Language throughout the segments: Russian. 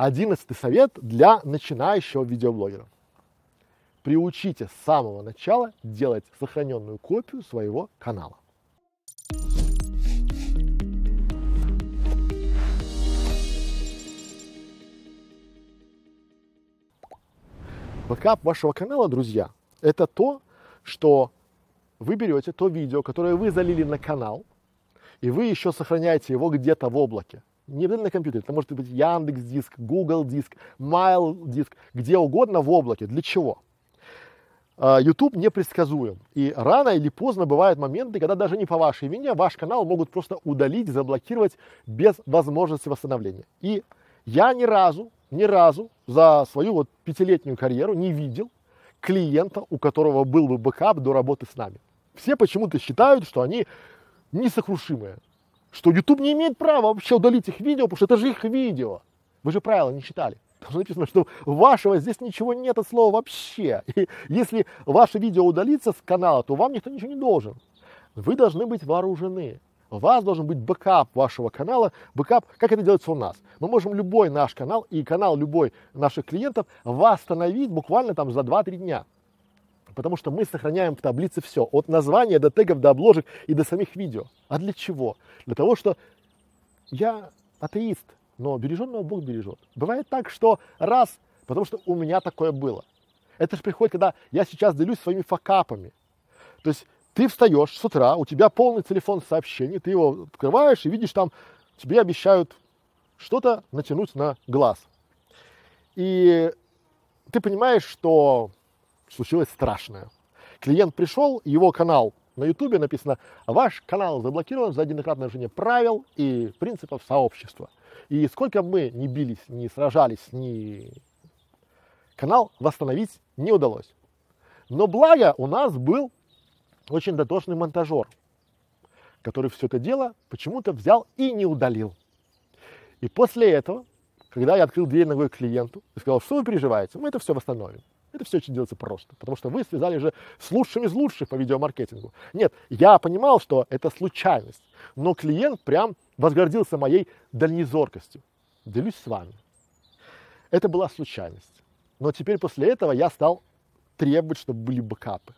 Одиннадцатый совет для начинающего видеоблогера. Приучите с самого начала делать сохраненную копию своего канала. Бэкап вашего канала, друзья, это то, что вы берете то видео, которое вы залили на канал, и вы еще сохраняете его где-то в облаке не обязательно компьютер, это может быть Яндекс диск, Google диск, Mail диск, где угодно в облаке. Для чего? А, YouTube непредсказуем. И рано или поздно бывают моменты, когда даже не по вашей вине ваш канал могут просто удалить, заблокировать без возможности восстановления. И я ни разу, ни разу за свою вот пятилетнюю карьеру не видел клиента, у которого был бы бэкап до работы с нами. Все почему-то считают, что они несокрушимые что YouTube не имеет права вообще удалить их видео, потому что это же их видео. Вы же правила не читали. Там написано, что вашего здесь ничего нет от слова вообще. И если ваше видео удалится с канала, то вам никто ничего не должен. Вы должны быть вооружены. У вас должен быть бэкап вашего канала. Бэкап, как это делается у нас? Мы можем любой наш канал и канал любой наших клиентов восстановить буквально там за 2-3 дня. Потому что мы сохраняем в таблице все, от названия до тегов, до обложек и до самих видео. А для чего? Для того, что я атеист, но береженного Бог бережет. Бывает так, что раз, потому что у меня такое было. Это же приходит, когда я сейчас делюсь своими факапами. То есть ты встаешь с утра, у тебя полный телефон сообщений, ты его открываешь и видишь там, тебе обещают что-то натянуть на глаз. И ты понимаешь, что случилось страшное. Клиент пришел, его канал на ютубе написано «Ваш канал заблокирован за одинократное нарушение правил и принципов сообщества». И сколько мы не бились, не сражались, ни канал восстановить не удалось. Но благо у нас был очень дотошный монтажер, который все это дело почему-то взял и не удалил. И после этого, когда я открыл дверь ногой клиенту и сказал, что вы переживаете, мы это все восстановим. Это все очень делается просто, потому что вы связали же с лучшим из лучших по видеомаркетингу. Нет, я понимал, что это случайность, но клиент прям возгордился моей дальнезоркостью. Делюсь с вами. Это была случайность. Но теперь после этого я стал требовать, чтобы были бэкапы.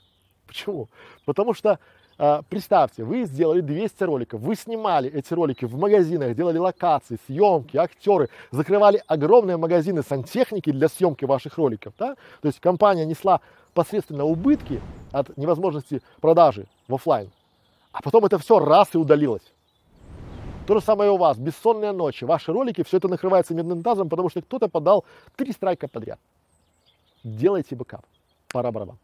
Почему? Потому что а, представьте, вы сделали 200 роликов, вы снимали эти ролики в магазинах, делали локации, съемки, актеры, закрывали огромные магазины сантехники для съемки ваших роликов, да? То есть компания несла посредственно убытки от невозможности продажи в офлайн, а потом это все раз и удалилось. То же самое у вас, бессонные ночи, ваши ролики, все это накрывается медным тазом, потому что кто-то подал три страйка подряд. Делайте бэкап. Пора барабан.